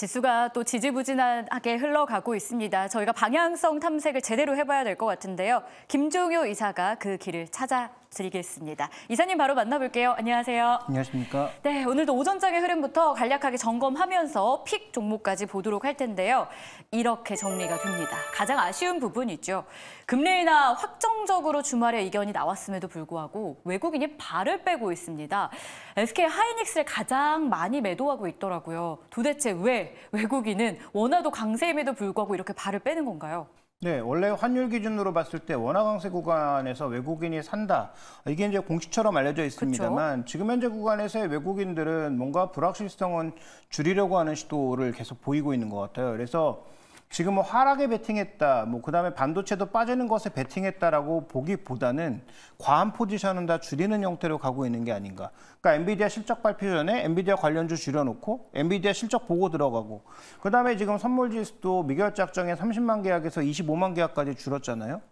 지수가 또 지지부진하게 흘러가고 있습니다. 저희가 방향성 탐색을 제대로 해봐야 될 것 같은데요. 김종효 이사가 그 길을 찾아 드리겠습니다. 이사님 바로 만나볼게요. 안녕하세요. 안녕하십니까. 네, 오늘도 오전장의 흐름부터 간략하게 점검하면서 픽 종목까지 보도록 할 텐데요. 이렇게 정리가 됩니다. 가장 아쉬운 부분이죠. 금리 나 확정적으로 주말에 이견이 나왔음에도 불구하고 외국인이 발을 빼고 있습니다. SK 하이닉스를 가장 많이 매도하고 있더라고요. 도대체 왜 외국인은 원화도 강세임에도 불구하고 이렇게 발을 빼는 건가요? 네, 원래 환율 기준으로 봤을 때 원화 강세 구간에서 외국인이 산다. 이게 이제 공식처럼 알려져 있습니다만 그쵸? 지금 현재 구간에서의 외국인들은 뭔가 불확실성은 줄이려고 하는 시도를 계속 보이고 있는 것 같아요. 그래서 지금은 하락에 베팅했다, 뭐 그다음에 반도체도 빠지는 것에 베팅했다라고 보기보다는 과한 포지션은 다 줄이는 형태로 가고 있는 게 아닌가. 그러니까 엔비디아 실적 발표 전에 엔비디아 관련주 줄여놓고 엔비디아 실적 보고 들어가고 그다음에 지금 선물 지수도 미결 작정에 30만 계약에서 25만 계약까지 줄었잖아요.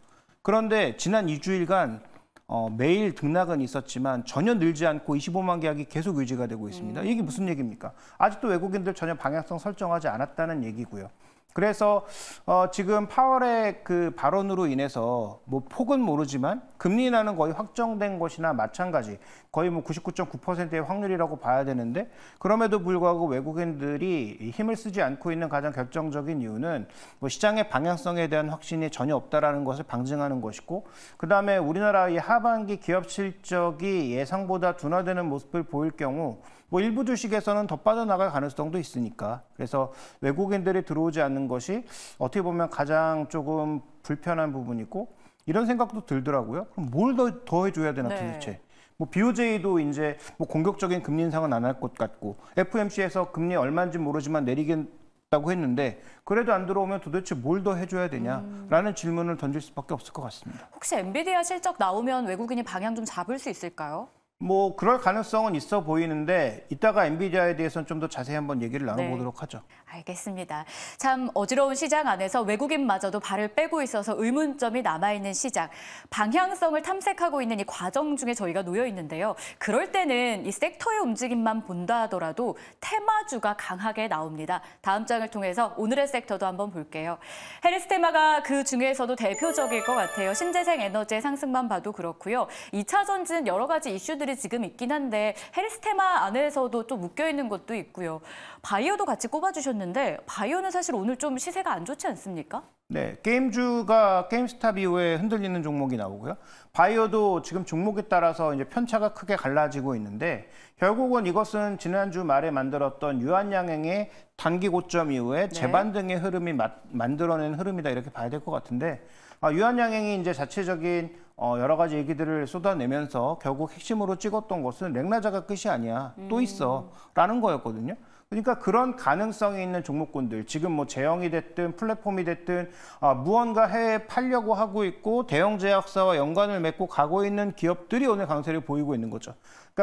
그런데 지난 2주일간 어, 매일 등락은 있었지만 전혀 늘지 않고 25만 계약이 계속 유지가 되고 있습니다. 음. 이게 무슨 얘기입니까? 아직도 외국인들 전혀 방향성 설정하지 않았다는 얘기고요. 그래서 어, 지금 파월의 그 발언으로 인해서 뭐 폭은 모르지만 금리 인하는 거의 확정된 것이나 마찬가지 거의 뭐 99.9%의 확률이라고 봐야 되는데 그럼에도 불구하고 외국인들이 힘을 쓰지 않고 있는 가장 결정적인 이유는 뭐 시장의 방향성에 대한 확신이 전혀 없다라는 것을 방증하는 것이고 그다음에 우리나라의 하반기 기업 실적이 예상보다 둔화되는 모습을 보일 경우 뭐 일부 주식에서는 더 빠져나갈 가능성도 있으니까. 그래서 외국인들이 들어오지 않는 것이 어떻게 보면 가장 조금 불편한 부분이고 이런 생각도 들더라고요. 그럼 뭘 더 더 해줘야 되나 네. 도대체. 네. 뭐 BOJ도 이제 뭐 공격적인 금리 인상은 안 할 것 같고 FMC에서 금리 얼마인지 모르지만 내리겠다고 했는데 그래도 안 들어오면 도대체 뭘 더 해줘야 되냐라는 음. 질문을 던질 수밖에 없을 것 같습니다. 혹시 엔비디아 실적 나오면 외국인이 방향 좀 잡을 수 있을까요? 뭐 그럴 가능성은 있어 보이는데 이따가 엔비디아에 대해서는 좀 더 자세히 한번 얘기를 네. 나눠보도록 네. 하죠. 알겠습니다. 참 어지러운 시장 안에서 외국인마저도 발을 빼고 있어서 의문점이 남아있는 시장. 방향성을 탐색하고 있는 이 과정 중에 저희가 놓여 있는데요. 그럴 때는 이 섹터의 움직임만 본다 하더라도 테마주가 강하게 나옵니다. 다음 장을 통해서 오늘의 섹터도 한번 볼게요. 헤르스 테마가 그 중에서도 대표적일 것 같아요. 신재생 에너지의 상승만 봐도 그렇고요. 2차 전지는 여러 가지 이슈들이 지금 있긴 한데 헤르스 테마 안에서도 좀 묶여있는 것도 있고요. 바이오도 같이 꼽아주셨는데 주셨는데 바이오는 사실 오늘 좀 시세가 안 좋지 않습니까? 네, 게임주가 게임스탑 이후에 흔들리는 종목이 나오고요. 바이오도 지금 종목에 따라서 이제 편차가 크게 갈라지고 있는데 결국은 이것은 지난주 말에 만들었던 유한양행의 단기 고점 이후에 네. 재반등의 흐름이 마, 만들어낸 흐름이다 이렇게 봐야 될 것 같은데 아, 유한양행이 이제 자체적인 어, 여러 가지 얘기들을 쏟아내면서 결국 핵심으로 찍었던 것은 렉나자가 끝이 아니야 또 음. 있어라는 거였거든요. 그러니까 그런 가능성이 있는 종목군들 지금 뭐 제형이 됐든 플랫폼이 됐든 아, 무언가 해외에 팔려고 하고 있고 대형 제약사와 연관을 맺고 가고 있는 기업들이 오늘 강세를 보이고 있는 거죠.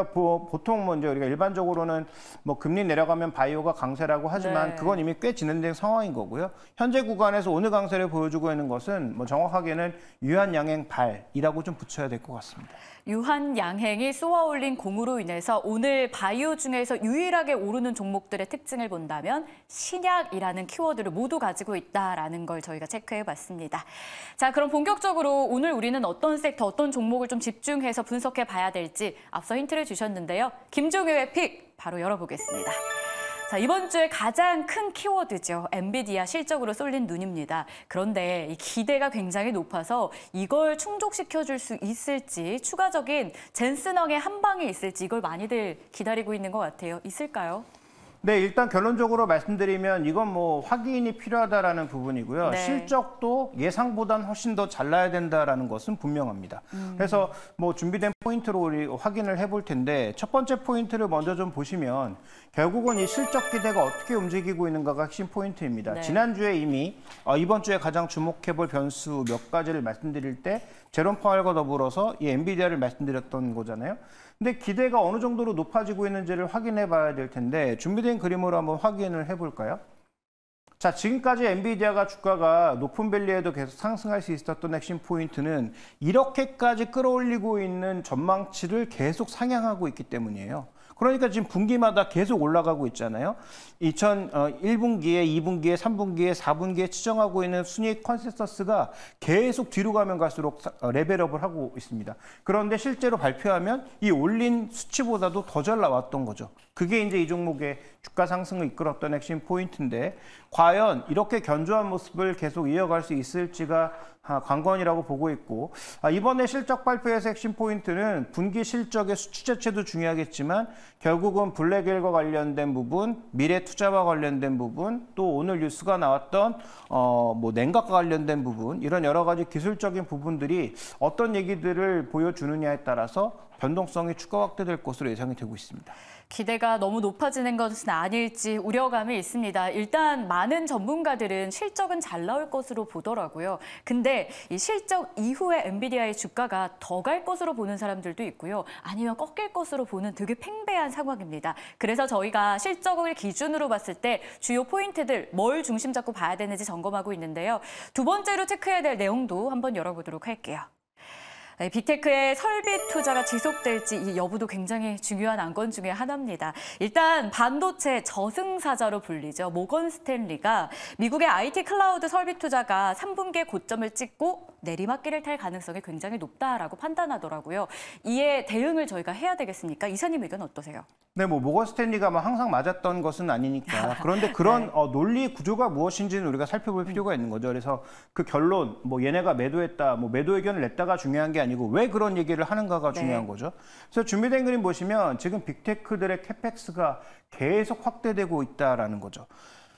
그러니까 보통 먼저 뭐 우리가 일반적으로는 뭐 금리 내려가면 바이오가 강세라고 하지만 네. 그건 이미 꽤 진행된 상황인 거고요. 현재 구간에서 오늘 강세를 보여주고 있는 것은 뭐 정확하게는 유한양행 발이라고 좀 붙여야 될 것 같습니다. 유한양행이 쏘아올린 공으로 인해서 오늘 바이오 중에서 유일하게 오르는 종목들의 특징을 본다면 신약이라는 키워드를 모두 가지고 있다라는 걸 저희가 체크해봤습니다. 자 그럼 본격적으로 오늘 우리는 어떤 섹터, 어떤 종목을 좀 집중해서 분석해봐야 될지 앞서 힌트를 주셨는데요. 김종효의 픽 바로 열어보겠습니다. 자, 이번 주에 가장 큰 키워드죠. 엔비디아 실적으로 쏠린 눈입니다. 그런데 이 기대가 굉장히 높아서 이걸 충족시켜 줄 수 있을지 추가적인 젠슨왕의 한 방이 있을지 이걸 많이들 기다리고 있는 것 같아요. 있을까요? 네, 일단 결론적으로 말씀드리면 이건 뭐 확인이 필요하다라는 부분이고요. 네. 실적도 예상보단 훨씬 더 잘나야 된다라는 것은 분명합니다. 음. 그래서 뭐 준비된 포인트로 우리 확인을 해볼 텐데 첫 번째 포인트를 먼저 좀 보시면 결국은 이 실적 기대가 어떻게 움직이고 있는가가 핵심 포인트입니다. 네. 지난주에 이미 어, 이번 주에 가장 주목해볼 변수 몇 가지를 말씀드릴 때 제롬 파월과 더불어서 이 엔비디아를 말씀드렸던 거잖아요. 근데 기대가 어느 정도로 높아지고 있는지를 확인해 봐야 될 텐데 준비된 그림으로 한번 확인을 해 볼까요? 자, 지금까지 엔비디아가 주가가 높은 밸리에도 계속 상승할 수 있었던 핵심 포인트는 이렇게까지 끌어올리고 있는 전망치를 계속 상향하고 있기 때문이에요. 그러니까 지금 분기마다 계속 올라가고 있잖아요. 2001분기에, 어, 2분기에, 3분기에, 4분기에 치정하고 있는 순익 컨센서스가 계속 뒤로 가면 갈수록 어, 레벨업을 하고 있습니다. 그런데 실제로 발표하면 이 올린 수치보다도 더 잘 나왔던 거죠. 그게 이제 이 종목의 주가 상승을 이끌었던 핵심 포인트인데 과연 이렇게 견조한 모습을 계속 이어갈 수 있을지가 아, 관건이라고 보고 있고 아, 이번에 실적 발표에서 핵심 포인트는 분기 실적의 수치 자체도 중요하겠지만 결국은 블랙일과 관련된 부분, 미래 투자와 관련된 부분, 또 오늘 뉴스가 나왔던 어뭐 냉각과 관련된 부분 이런 여러 가지 기술적인 부분들이 어떤 얘기들을 보여주느냐에 따라서 변동성이 추가 확대될 것으로 예상이 되고 있습니다. 기대가 너무 높아지는 것은 아닐지 우려감이 있습니다. 일단 많은 전문가들은 실적은 잘 나올 것으로 보더라고요. 근데 이 실적 이후에 엔비디아의 주가가 더 갈 것으로 보는 사람들도 있고요. 아니면 꺾일 것으로 보는 되게 팽배한 상황입니다. 그래서 저희가 실적을 기준으로 봤을 때 주요 포인트들 뭘 중심 잡고 봐야 되는지 점검하고 있는데요. 두 번째로 체크해야 될 내용도 한번 열어보도록 할게요. 네, 빅테크의 설비 투자가 지속될지 이 여부도 굉장히 중요한 안건 중의 하나입니다. 일단 반도체 저승사자로 불리죠. 모건 스탠리가 미국의 IT 클라우드 설비 투자가 3분기에 고점을 찍고 내리막길을 탈 가능성이 굉장히 높다라고 판단하더라고요. 이에 대응을 저희가 해야 되겠습니까? 이사님 의견 어떠세요? 네, 뭐 모건 스탠리가 뭐 항상 맞았던 것은 아니니까. 네. 그런데 그런 네. 어, 논리 구조가 무엇인지는 우리가 살펴볼 필요가 있는 거죠. 그래서 그 결론, 뭐 얘네가 매도했다, 뭐 매도 의견을 냈다가 중요한 게 아니라 아니고 왜 그런 얘기를 하는가가 네. 중요한 네. 거죠. 그래서 준비된 그림 보시면 지금 빅테크들의 캐펙스가 계속 확대되고 있다라는 거죠.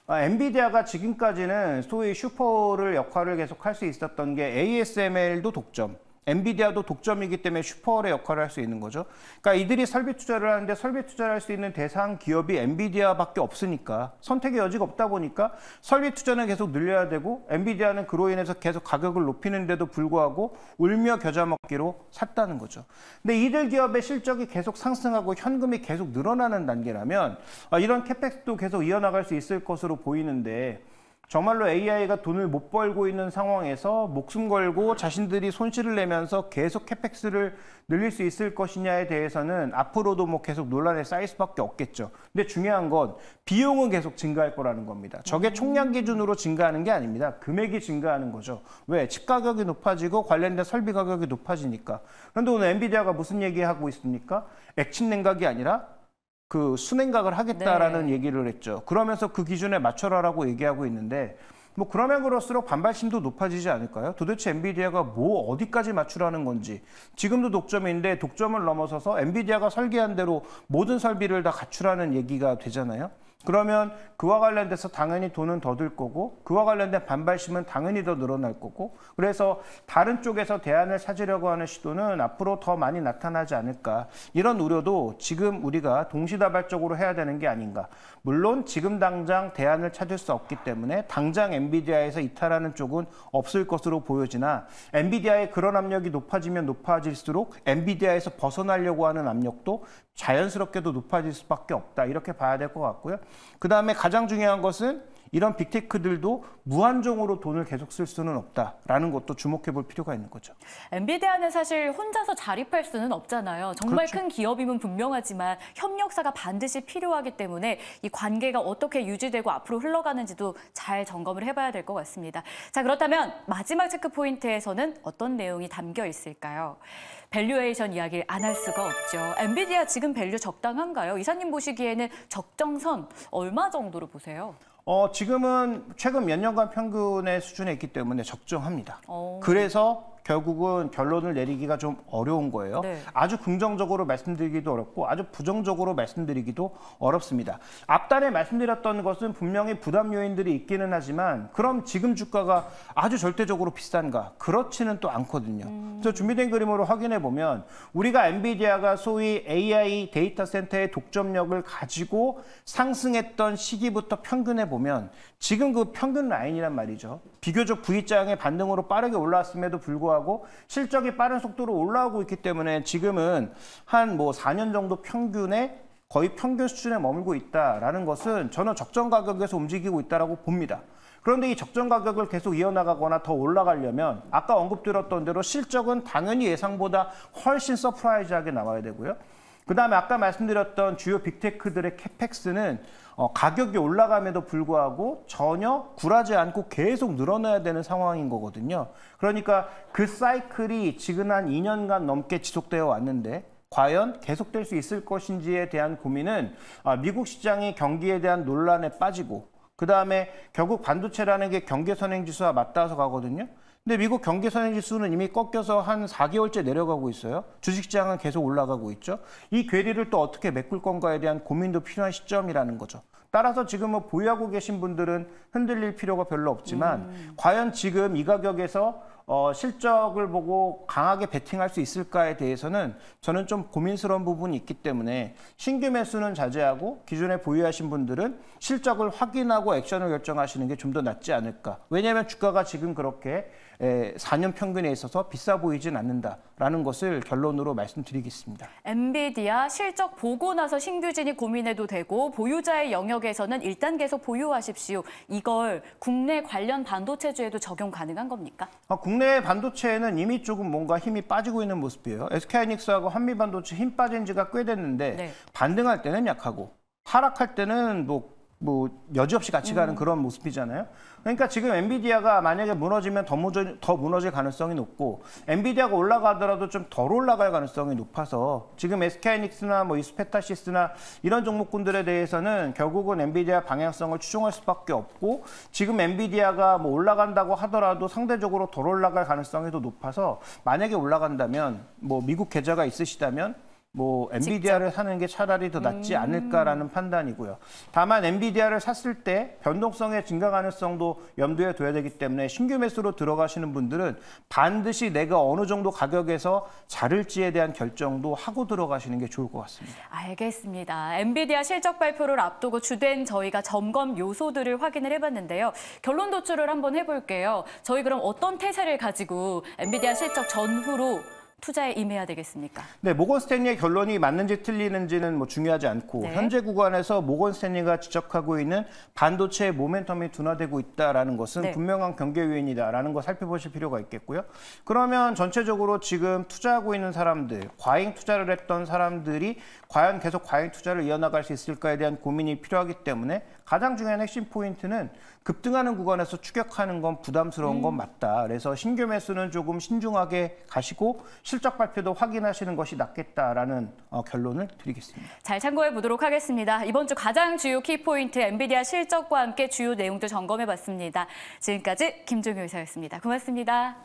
아, 엔비디아가 지금까지는 소위 슈퍼를 역할을 계속 할 수 있었던 게 ASML도 독점, 엔비디아도 독점이기 때문에 슈퍼홀의 역할을 할 수 있는 거죠. 그러니까 이들이 설비 투자를 하는데 설비 투자를 할 수 있는 대상 기업이 엔비디아밖에 없으니까 선택의 여지가 없다 보니까 설비 투자는 계속 늘려야 되고 엔비디아는 그로 인해서 계속 가격을 높이는데도 불구하고 울며 겨자 먹기로 샀다는 거죠. 근데 이들 기업의 실적이 계속 상승하고 현금이 계속 늘어나는 단계라면 아, 이런 캐펙스도 계속 이어나갈 수 있을 것으로 보이는데 정말로 AI가 돈을 못 벌고 있는 상황에서 목숨 걸고 자신들이 손실을 내면서 계속 캐펙스를 늘릴 수 있을 것이냐에 대해서는 앞으로도 뭐 계속 논란에 쌓일 수밖에 없겠죠. 근데 중요한 건 비용은 계속 증가할 거라는 겁니다. 저게 총량 기준으로 증가하는 게 아닙니다. 금액이 증가하는 거죠. 왜? 집 가격이 높아지고 관련된 설비 가격이 높아지니까. 그런데 오늘 엔비디아가 무슨 얘기하고 있습니까? 액침 냉각이 아니라 그 순행각을 하겠다라는 네. 얘기를 했죠. 그러면서 그 기준에 맞춰라라고 얘기하고 있는데 뭐 그러면 그럴수록 반발심도 높아지지 않을까요? 도대체 엔비디아가 뭐 어디까지 맞추라는 건지 지금도 독점인데 독점을 넘어서서 엔비디아가 설계한 대로 모든 설비를 다 갖추라는 얘기가 되잖아요. 그러면 그와 관련돼서 당연히 돈은 더 들 거고 그와 관련된 반발심은 당연히 더 늘어날 거고 그래서 다른 쪽에서 대안을 찾으려고 하는 시도는 앞으로 더 많이 나타나지 않을까 이런 우려도 지금 우리가 동시다발적으로 해야 되는 게 아닌가 물론 지금 당장 대안을 찾을 수 없기 때문에 당장 엔비디아에서 이탈하는 쪽은 없을 것으로 보여지나 엔비디아의 그런 압력이 높아지면 높아질수록 엔비디아에서 벗어나려고 하는 압력도 자연스럽게도 높아질 수밖에 없다 이렇게 봐야 될 것 같고요. 그 다음에 가장 중요한 것은 이런 빅테크들도 무한정으로 돈을 계속 쓸 수는 없다라는 것도 주목해 볼 필요가 있는 거죠. 엔비디아는 사실 혼자서 자립할 수는 없잖아요. 정말 그렇죠. 큰 기업임은 분명하지만 협력사가 반드시 필요하기 때문에 이 관계가 어떻게 유지되고 앞으로 흘러가는지도 잘 점검을 해봐야 될 것 같습니다. 자 그렇다면 마지막 체크 포인트에서는 어떤 내용이 담겨 있을까요? 밸류에이션 이야기를 안 할 수가 없죠. 엔비디아 지금 밸류 적당한가요? 이사님 보시기에는 적정선 얼마 정도로 보세요? 어, 지금은 최근 몇 년간 평균의 수준에 있기 때문에 적정합니다. 오. 어. 그래서 결국은 결론을 내리기가 좀 어려운 거예요. 네. 아주 긍정적으로 말씀드리기도 어렵고 아주 부정적으로 말씀드리기도 어렵습니다. 앞단에 말씀드렸던 것은 분명히 부담 요인들이 있기는 하지만 그럼 지금 주가가 아주 절대적으로 비싼가? 그렇지는 또 않거든요. 음. 그래서 준비된 그림으로 확인해 보면 우리가 엔비디아가 소위 AI 데이터 센터의 독점력을 가지고 상승했던 시기부터 평균해 보면 지금 그 평균 라인이란 말이죠. 비교적 V장의 반등으로 빠르게 올라왔음에도 불구하고 하고 실적이 빠른 속도로 올라오고 있기 때문에 지금은 한 뭐 4년 정도 평균에 거의 평균 수준에 머물고 있다라는 것은 저는 적정 가격에서 움직이고 있다라고 봅니다. 그런데 이 적정 가격을 계속 이어나가거나 더 올라가려면 아까 언급드렸던 대로 실적은 당연히 예상보다 훨씬 서프라이즈하게 나와야 되고요. 그다음에 아까 말씀드렸던 주요 빅테크들의 캐펙스는 어, 가격이 올라감에도 불구하고 전혀 굴하지 않고 계속 늘어나야 되는 상황인 거거든요. 그러니까 그 사이클이 지금 한 2년간 넘게 지속되어 왔는데 과연 계속될 수 있을 것인지에 대한 고민은 아, 미국 시장의 경기에 대한 논란에 빠지고 그 다음에 결국 반도체라는 게 경계 선행 지수와 맞닿아서 가거든요. 근데 미국 경기 선행 지수는 이미 꺾여서 한 4개월째 내려가고 있어요. 주식시장은 계속 올라가고 있죠. 이 괴리를 또 어떻게 메꿀 건가에 대한 고민도 필요한 시점이라는 거죠. 따라서 지금은 뭐 보유하고 계신 분들은 흔들릴 필요가 별로 없지만 음. 과연 지금 이 가격에서 어, 실적을 보고 강하게 베팅할 수 있을까에 대해서는 저는 좀 고민스러운 부분이 있기 때문에 신규 매수는 자제하고 기존에 보유하신 분들은 실적을 확인하고 액션을 결정하시는 게 좀 더 낫지 않을까. 왜냐하면 주가가 지금 그렇게 4년 평균에 있어서 비싸 보이진 않는다라는 것을 결론으로 말씀드리겠습니다. 엔비디아 실적 보고 나서 신규진이 고민해도 되고 보유자의 영역에서는 일단 계속 보유하십시오. 이걸 국내 관련 반도체주에도 적용 가능한 겁니까? 아, 국내 반도체는 이미 조금 뭔가 힘이 빠지고 있는 모습이에요. SK하이닉스하고 한미반도체 힘 빠진 지가 꽤 됐는데 네. 반등할 때는 약하고 하락할 때는 뭐뭐 여지없이 같이 가는 음. 그런 모습이잖아요. 그러니까 지금 엔비디아가 만약에 무너지면 더, 무저, 더 무너질 가능성이 높고 엔비디아가 올라가더라도 좀 덜 올라갈 가능성이 높아서 지금 SK하이닉스나 뭐 이스페타시스나 이런 종목군들에 대해서는 결국은 엔비디아 방향성을 추종할 수밖에 없고 지금 엔비디아가 뭐 올라간다고 하더라도 상대적으로 덜 올라갈 가능성이 더 높아서 만약에 올라간다면 뭐 미국 계좌가 있으시다면 뭐 엔비디아를 직접. 사는 게 차라리 더 낫지 음. 않을까라는 판단이고요. 다만 엔비디아를 샀을 때 변동성의 증가 가능성도 염두에 둬야 되기 때문에 신규 매수로 들어가시는 분들은 반드시 내가 어느 정도 가격에서 자를지에 대한 결정도 하고 들어가시는 게 좋을 것 같습니다. 알겠습니다. 엔비디아 실적 발표를 앞두고 주된 저희가 점검 요소들을 확인을 해봤는데요. 결론 도출을 한번 해볼게요. 저희 그럼 어떤 태세를 가지고 엔비디아 실적 전후로 투자에 임해야 되겠습니까? 네, 모건 스탠리의 결론이 맞는지 틀리는지는 뭐 중요하지 않고 네. 현재 구간에서 모건 스탠리가 지적하고 있는 반도체의 모멘텀이 둔화되고 있다라는 것은 네. 분명한 경계 요인이다라는 거 살펴보실 필요가 있겠고요. 그러면 전체적으로 지금 투자하고 있는 사람들, 과잉 투자를 했던 사람들이 과연 계속 과잉 투자를 이어나갈 수 있을까에 대한 고민이 필요하기 때문에 가장 중요한 핵심 포인트는 급등하는 구간에서 추격하는 건 부담스러운 건 음. 맞다. 그래서 신규 매수는 조금 신중하게 가시고 실적 발표도 확인하시는 것이 낫겠다라는 어, 결론을 드리겠습니다. 잘 참고해 보도록 하겠습니다. 이번 주 가장 주요 키포인트 엔비디아 실적과 함께 주요 내용도 점검해 봤습니다. 지금까지 김종효 의사였습니다 고맙습니다.